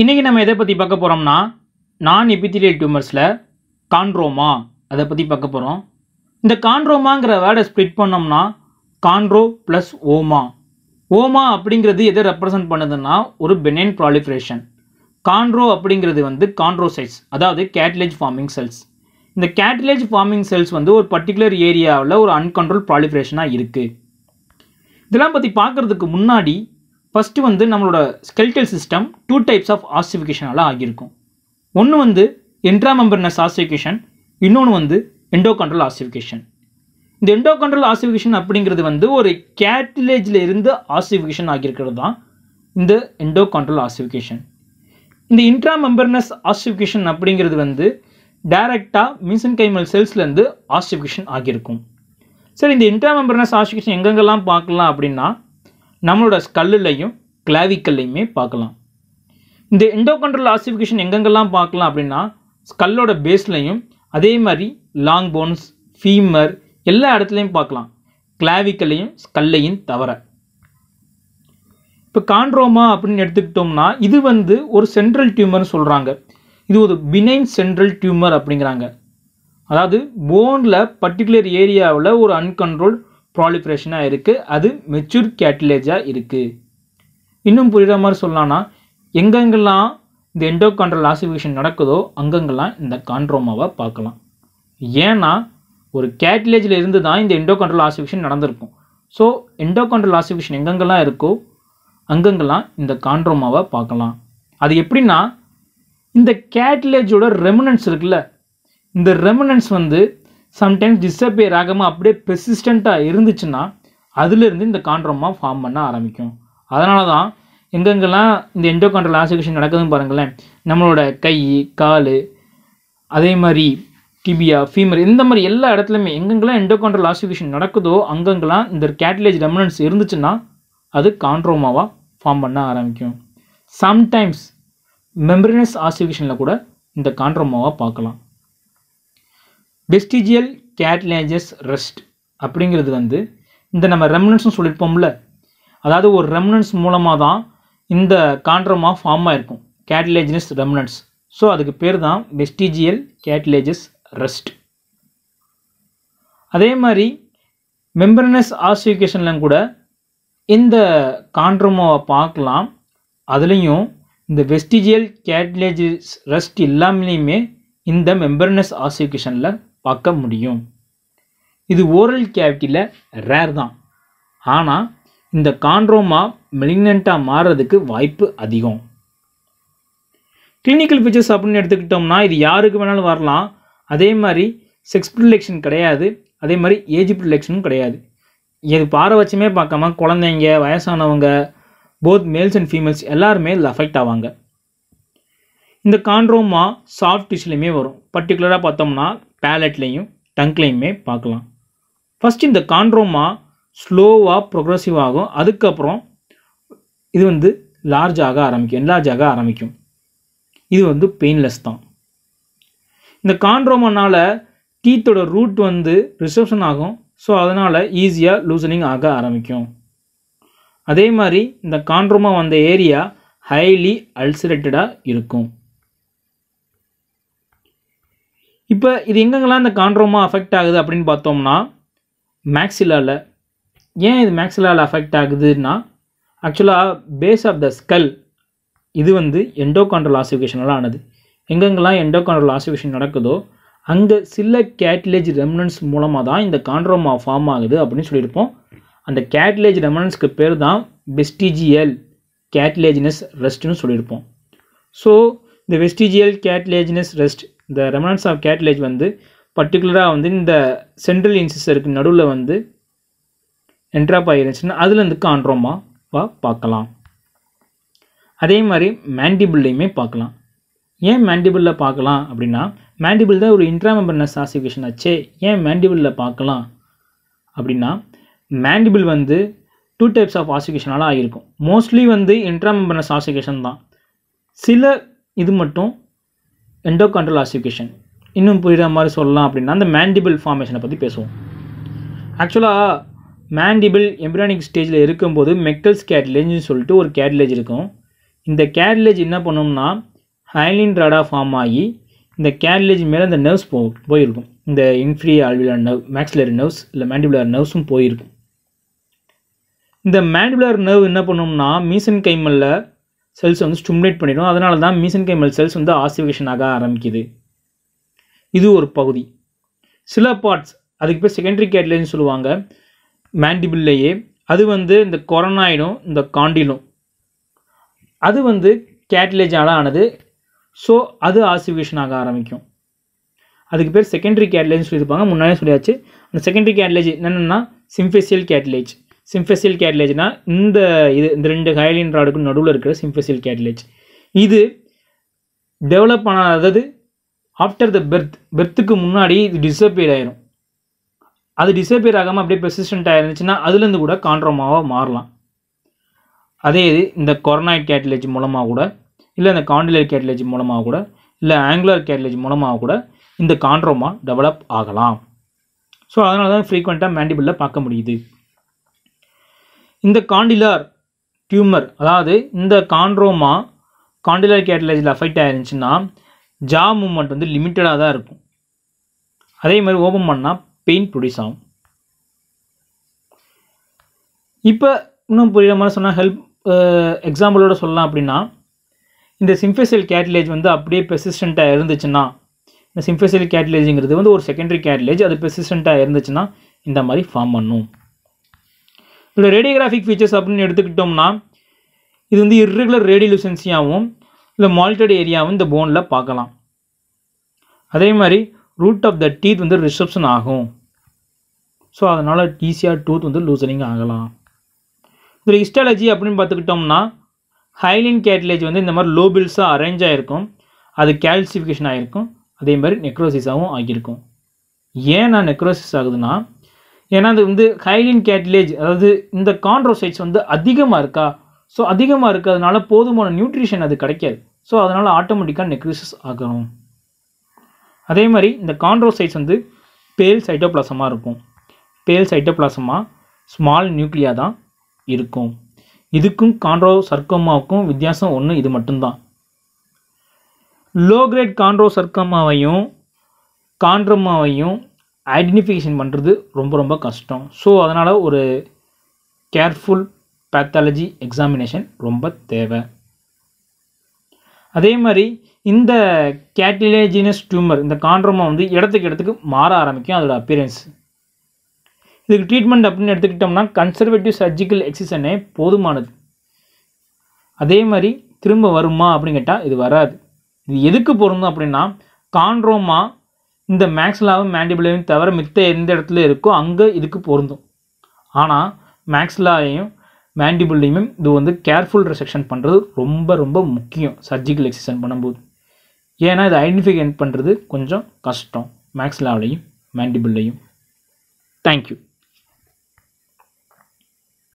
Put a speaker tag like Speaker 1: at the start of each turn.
Speaker 1: இன்றைக்கி நம்ம எதை பற்றி பார்க்க போகிறோம்னா நான் எபித்திலியல் டியூமர்ஸில் கான்ட்ரோமா அதை பற்றி பார்க்க போகிறோம் இந்த கான்ட்ரோமாங்கிற வேர்டை ஸ்ப்ளிட் பண்ணோம்னா கான்ரோ ப்ளஸ் ஓமா ஓமா அப்படிங்கிறது எதை ரெப்ரசன்ட் பண்ணுதுன்னா ஒரு பெனைன் ப்ராலிஃபரேஷன் கான்ரோ அப்படிங்கிறது வந்து கான்ட்ரோசைட்ஸ் அதாவது கேட்லேஜ் ஃபார்மிங் செல்ஸ் இந்த கேட்டிலேஜ் ஃபார்மிங் செல்ஸ் வந்து ஒரு பர்டிகுலர் ஏரியாவில் ஒரு அன்கண்ட்ரோல் ப்ராலிஃபரேஷனாக இருக்குது இதெல்லாம் பற்றி பார்க்குறதுக்கு முன்னாடி ஃபஸ்ட்டு வந்து நம்மளோட skeletal system two types of ஆஸ்டிஃபிகேஷனால் ஆகியிருக்கும் ஒன்று வந்து என்ட்ரா மெம்பர்னஸ் ஆஸ்டிஃபிகேஷன் இன்னொன்று வந்து எண்டோ கண்ட்ரோல் ஆஸ்டிஃபிகேஷன் இந்த எண்டோ கண்ட்ரோல் ஆஸ்டிஃபிகேஷன் அப்படிங்கிறது வந்து ஒரு கேட்டிலேஜில் இருந்து ஆஸ்டிஃபிகேஷன் ஆகியிருக்கிறது தான் இந்த எண்டோ கண்ட்ரோல் ஆஸ்டிஃபிகேஷன் இந்த இன்ட்ரா மெம்பர்னஸ் ஆஸ்டிஃபிகேஷன் அப்படிங்கிறது வந்து டைரெக்டாக கைமல் செல்ஸ்லேருந்து ஆஸ்டிஃபிகேஷன் ஆகியிருக்கும் சரி இந்த இன்ட்ராமெம்பரனஸ் ஆஸ்டிஃபிகேஷன் எங்கெங்கெல்லாம் பார்க்கலாம் அப்படின்னா நம்மளோட ஸ்கல்லுலையும் கிளாவிக்கல்லையுமே பார்க்கலாம் இந்த இண்டோகண்ட்ரல் ஆஸ்டிஃபிகேஷன் எங்கெங்கெல்லாம் பார்க்கலாம் அப்படின்னா ஸ்கல்லோட பேஸ்லையும் அதே மாதிரி லாங் போன்ஸ் ஃபீமர் எல்லா இடத்துலையும் பார்க்கலாம் கிளாவிக்கல்லையும் ஸ்கல்லையும் தவிர இப்போ கான்ட்ரோமா அப்படின்னு எடுத்துக்கிட்டோம்னா இது வந்து ஒரு சென்ட்ரல் டியூமர்னு சொல்கிறாங்க இது ஒரு பினைன் சென்ட்ரல் டியூமர் அப்படிங்கிறாங்க அதாவது போனில் பர்டிகுலர் ஏரியாவில் ஒரு அன்கண்ட்ரோல் ப்ராலிஃபரேஷனாக இருக்குது அது மெச்சூர் கேட்டிலேஜாக இருக்குது இன்னும் புரிகிற மாதிரி சொல்லலாம்னா எங்கெங்கெல்லாம் இந்த எண்டோகான்ட்ரல் ஆசிஃபிகேஷன் நடக்குதோ அங்கங்கெல்லாம் இந்த கான்ட்ரோமாவை பார்க்கலாம் ஏன்னா ஒரு கேட்டிலேஜில் இருந்து தான் இந்த எண்டோகான்ட்ரல் ஆசிஃபிகேஷன் நடந்திருக்கும் ஸோ எண்டோகான்ட்ரல் ஆசிஃபிகேஷன் எங்கெங்கெல்லாம் இருக்கோ அங்கங்கெல்லாம் இந்த கான்ட்ரோமாவை பார்க்கலாம் அது எப்படின்னா இந்த கேட்லேஜோட ரெமனன்ஸ் இருக்குல்ல இந்த ரெமனன்ஸ் வந்து சம்டைம்ஸ் டிஸப்பியர் ஆகாமல் அப்படியே பெர்சிஸ்டண்ட்டாக இருந்துச்சுன்னா அதுலேருந்து இந்த காண்ட்ரோமா ஃபார்ம் பண்ண ஆரம்பிக்கும் அதனால தான் எங்கெங்கெல்லாம் இந்த எண்டோகான்ட்ரல் ஆசிகேஷன் நடக்குதுன்னு பாருங்களேன் நம்மளோட கை கால் அதே மாதிரி டிபியா ஃபீமர் இந்த மாதிரி எல்லா இடத்துலையுமே எங்கெங்கெல்லாம் எண்டோகான்ட்ரல் ஆசோகேஷன் நடக்குதோ அங்கங்கெல்லாம் இந்த கேட்டிலேஜ் ரெமனன்ஸ் இருந்துச்சுன்னா அது காண்ட்ரோமாவாக ஃபார்ம் பண்ண ஆரம்பிக்கும் சம்டைம்ஸ் மெம்பரினஸ் ஆஸ்டிகேஷனில் கூட இந்த கான்ட்ரமோவாக பார்க்கலாம் டெஸ்டிஜியல் கேட்லேஜஸ் ரெஸ்ட் அப்படிங்கிறது வந்து இந்த நம்ம ரெம்னன்ஸ்னு சொல்லியிருப்போம்ல அதாவது ஒரு ரெம்னன்ஸ் மூலமாக தான் இந்த காண்ட்ரமாக ஃபார்ம் ஆகிருக்கும் கேட்லேஜினஸ் ரெம்னன்ஸ் ஸோ அதுக்கு பேர் தான் வெஸ்டிஜியல் கேட்லேஜஸ் ரெஸ்ட் அதே மாதிரி மெம்பரனஸ் ஆசிஃபிகேஷன்லாம் கூட இந்த கான்ட்ரமோவை பார்க்கலாம் அதுலேயும் இந்த வெஸ்டிஜியல் கேட்லேஜஸ் ரஸ்ட் இல்லாமலேயுமே இந்த மெம்பர்னஸ் ஆசிகேஷனில் பார்க்க முடியும் இது ஓரல் கேவிட்டியில் ரேர் தான் ஆனால் இந்த கான்ட்ரோமா மெலிக்னண்ட்டாக மாறுறதுக்கு வாய்ப்பு அதிகம் கிளினிக்கல் ஃபீச்சர்ஸ் அப்படின்னு எடுத்துக்கிட்டோம்னா இது யாருக்கு வேணாலும் வரலாம் அதே மாதிரி செக்ஸ் ப்ரிலெக்ஷன் கிடையாது அதே மாதிரி ஏஜ் ப்ரிலெக்ஷனும் கிடையாது இது பாரபட்சமே பார்க்காம குழந்தைங்க வயசானவங்க போத் மேல்ஸ் அண்ட் ஃபீமேல்ஸ் எல்லாருமே இதில் அஃபெக்ட் ஆவாங்க இந்த கான்ட்ரோமா சாஃப்ட் டிஷ்லையுமே வரும் பர்டிகுலராக பார்த்தோம்னா பேலட்லேயும் டங்க்லேயுமே பார்க்கலாம் ஃபஸ்ட் இந்த கான்ட்ரோமா ஸ்லோவாக ப்ரொக்ரெசிவ் ஆகும் அதுக்கப்புறம் இது வந்து லார்ஜ் ஆக ஆரம்பிக்கும் என்லார்ஜ் ஆக ஆரம்பிக்கும் இது வந்து பெயின்லெஸ் தான் இந்த கான்ட்ரோமானால் டீத்தோட ரூட் வந்து ரிசப்ஷன் ஆகும் ஸோ அதனால் ஈஸியாக லூசனிங் ஆக ஆரம்பிக்கும் அதே மாதிரி இந்த கான்ட்ரோமா வந்த ஏரியா ஹைலி அல்சரேட்டடாக இருக்கும் இப்போ இது எங்கெங்கெல்லாம் இந்த கான்ட்ரோமா அஃபெக்ட் ஆகுது அப்படின்னு பார்த்தோம்னா மேக்ஸிலாவில் ஏன் இது மேக்ஸிலாவில் அஃபெக்ட் ஆகுதுன்னா ஆக்சுவலாக பேஸ் ஆஃப் த ஸ்கல் இது வந்து எண்டோகான்ட்ரல் ஆசிஃபிகேஷனால் ஆனது எங்கெங்கெல்லாம் எண்டோகான்ட்ரல் ஆசிஃபிகேஷன் நடக்குதோ அங்கே சில கேட்டிலேஜ் ரெம்னன்ஸ் மூலமாக தான் இந்த கான்ட்ரோமா ஃபார்ம் ஆகுது அப்படின்னு சொல்லியிருப்போம் அந்த கேட்லேஜ் ரெமனன்ஸ்க்கு பேர் தான் வெஸ்டிஜியல் கேட்லேஜினஸ் ரெஸ்ட்னு சொல்லியிருப்போம் ஸோ இந்த வெஸ்டிஜியல் கேட்லேஜினஸ் ரெஸ்ட் இந்த ரெமனன்ஸ் ஆஃப் கேட்லேஜ் வந்து பர்டிகுலராக வந்து இந்த சென்ட்ரல் இன்சிசருக்கு நடுவில் வந்து என்ட்ராப் ஆகிருந்துச்சுன்னா அதுலேருந்து காண்றோமா வா பார்க்கலாம் அதே மாதிரி மேண்டிபிள்லையுமே பார்க்கலாம் ஏன் மேண்டிபிளில் பார்க்கலாம் அப்படின்னா மேண்டிபிள் தான் ஒரு இன்ட்ராமெம்பர்னஸ் ஆசிஃபிகேஷன் ஆச்சே ஏன் மேண்டிபிளில் பார்க்கலாம் அப்படின்னா மேண்டிபிள் வந்து டூ டைப்ஸ் ஆஃப் ஆசிகேஷனால் ஆகியிருக்கும் மோஸ்ட்லி வந்து இன்ட்ராமெம்பரஸ் ஆசிகேஷன் தான் சில இது மட்டும் கண்ட்ரோல் ஆசிகேஷன் இன்னும் புரியுற மாதிரி சொல்லலாம் அப்படின்னா அந்த மேண்டிபிள் ஃபார்மேஷனை பற்றி பேசுவோம் ஆக்சுவலாக மேண்டிபிள் எம்பிரானிக் ஸ்டேஜில் இருக்கும்போது மெக்கல்ஸ் கேட்லேஜ்னு சொல்லிட்டு ஒரு கேட்லேஜ் இருக்கும் இந்த கேட்லேஜ் என்ன பண்ணோம்னா ஹைலின் ராடா ஃபார்ம் ஆகி இந்த கேட்லேஜ் மேலே இந்த நர்வ்ஸ் போ போயிருக்கும் இந்த inferior alveolar nerve maxillary nerves இல்லை மேண்டிபுலர் நர்வ்ஸும் போயிருக்கும் இந்த மேண்டுலர் நர்வ் என்ன பண்ணோம்னா மீசன் கைமலில் செல்ஸ் வந்து ஸ்டிமுலேட் பண்ணிடும் அதனால தான் மீசன் கைமல் செல்ஸ் வந்து ஆசிவேஷன் ஆக ஆரம்பிக்குது இது ஒரு பகுதி சில பார்ட்ஸ் அதுக்கு பேர் செகண்டரி கேட்லைன்னு சொல்லுவாங்க மேண்டிபிள்லேயே அது வந்து இந்த கொரோனாயிடும் இந்த காண்டிலும் அது வந்து கேட்லேஜால் ஆனது ஸோ அது ஆசிவேஷன் ஆக ஆரம்பிக்கும் அதுக்கு பேர் செகண்டரி கேட்லேஜ் சொல்லியிருப்பாங்க முன்னாடியே சொல்லியாச்சு அந்த செகண்டரி கேட்லேஜ் என்னென்னா சிம்பேசியல் கேட்லேஜ் சிம்பெசில் கேட்லேஜ்னா இந்த இது இந்த ரெண்டு ஹைலின் ராடுக்கும் நடுவில் இருக்கிற சிம்பெசில் கேட்லேஜ் இது டெவலப் ஆனால் அதாவது ஆஃப்டர் த பெர்த் பெர்த்துக்கு முன்னாடி இது டிசப்பியர் ஆயிரும் அது டிசப்பியர் ஆகாமல் அப்படியே பெர்சிஸ்டண்ட்டாக இருந்துச்சுன்னா அதுலேருந்து கூட கான்ட்ரோமாவாக மாறலாம் அதே இது இந்த கொரோனாய்ட் கேட்லேஜ் மூலமாக கூட இல்லை இந்த காண்டிலர் கேட்லேஜ் மூலமாக கூட இல்லை ஆங்குலர் கேட்லேஜ் மூலமாக கூட இந்த கான்ட்ரோமா டெவலப் ஆகலாம் ஸோ அதனால தான் ஃப்ரீக்வெண்ட்டாக மேண்டிபிளில் பார்க்க முடியுது இந்த காண்டிலார் டியூமர் அதாவது இந்த காண்ட்ரோமா காண்டிலார் கேட்டலேஜில் அஃபெக்ட் ஆயிருந்துச்சுன்னா ஜா மூமெண்ட் வந்து லிமிட்டடாக தான் இருக்கும் அதே மாதிரி ஓப்பன் பண்ணால் பெயின் ப்ரொடியூஸ் ஆகும் இப்போ இன்னும் புரியுற மாதிரி சொன்னால் ஹெல்ப் எக்ஸாம்பிளோட சொல்லலாம் அப்படின்னா இந்த சிம்ஃபெசியல் கேட்டலேஜ் வந்து அப்படியே பெர்சிஸ்டண்ட்டாக இருந்துச்சுன்னா இந்த சிம்ஃபெசியல் கேட்டலேஜுங்கிறது வந்து ஒரு செகண்டரி கேட்டலேஜ் அது பெர்சிஸ்டண்ட்டாக இருந்துச்சுன்னா இந்த மாதிரி ஃபார்ம் பண்ணும் இதில் ரேடியோகிராஃபிக் ஃபீச்சர்ஸ் அப்படின்னு எடுத்துக்கிட்டோம்னா இது வந்து இர்ரெகுலர் ரேடியலுசன்சியாகவும் இல்லை மால்டட் ஏரியாவும் இந்த போனில் பார்க்கலாம் அதே மாதிரி ரூட் ஆஃப் த டீத் வந்து ரிசப்ஷன் ஆகும் ஸோ அதனால் ஈஸியாக டூத் வந்து லூசனிங் ஆகலாம் இதில் ஹிஸ்டாலஜி அப்படின்னு பார்த்துக்கிட்டோம்னா ஹைலின் கேட்லேஜ் வந்து இந்த மாதிரி லோபில்ஸாக அரேஞ்ச் ஆகிருக்கும் அது கேல்சிஃபிகேஷன் ஆகிருக்கும் அதே மாதிரி நெக்ரோசிஸாகவும் ஆகியிருக்கும் ஏன் நான் நெக்ரோசிஸ் ஆகுதுன்னா ஏன்னா அது வந்து ஹைலின் கேட்லேஜ் அதாவது இந்த கான்ட்ரோசைட்ஸ் வந்து அதிகமாக இருக்கா ஸோ அதிகமாக இருக்கிறதுனால போதுமான நியூட்ரிஷன் அது கிடைக்காது ஸோ அதனால் ஆட்டோமேட்டிக்காக நெக்ரிசஸ் ஆகணும் அதே மாதிரி இந்த கான்ட்ரோசைட்ஸ் வந்து பேல் சைட்டோப்ளாசமாக இருக்கும் பேல் சைட்டோப்ளாசமாக ஸ்மால் நியூக்ளியா தான் இருக்கும் இதுக்கும் கான்ட்ரோ சர்க்கமாவுக்கும் வித்தியாசம் ஒன்று இது மட்டும்தான் லோ கிரேட் கான்ட்ரோ சர்க்கமாவையும் காண்ட்ரமாவையும் ஐடென்டிஃபிகேஷன் பண்ணுறது ரொம்ப ரொம்ப கஷ்டம் ஸோ அதனால் ஒரு கேர்ஃபுல் பேத்தாலஜி எக்ஸாமினேஷன் ரொம்ப தேவை அதே மாதிரி இந்த கேட்டிலேஜினஸ் டியூமர் இந்த காண்ட்ரமா வந்து இடத்துக்கு இடத்துக்கு மாற ஆரம்பிக்கும் அதோட அப்பியரன்ஸ் இதுக்கு ட்ரீட்மெண்ட் அப்படின்னு எடுத்துக்கிட்டோம்னா கன்சர்வேட்டிவ் சர்ஜிக்கல் எக்ஸிசனே போதுமானது அதே மாதிரி திரும்ப வருமா அப்படின்னு கேட்டால் இது வராது இது எதுக்கு பொருந்தும் அப்படின்னா காண்ட்ரோமா இந்த மேக்ஸ்லாவும் மேண்டிபிளையும் தவிர மித்த எந்த இடத்துல இருக்கோ அங்கே இதுக்கு பொருந்தும் ஆனால் மேக்ஸ்லாவையும் மேண்டிபுல்லையும் இது வந்து கேர்ஃபுல் ரிசெக்ஷன் பண்ணுறது ரொம்ப ரொம்ப முக்கியம் சர்ஜிக்கல் எக்ஸசைஸ் பண்ணும்போது ஏன்னா இதை ஐடென்டிஃபிகேட் பண்ணுறது கொஞ்சம் கஷ்டம் மேக்ஸ்லாவிலையும் மேண்டிபுல்லையும் தேங்க்யூ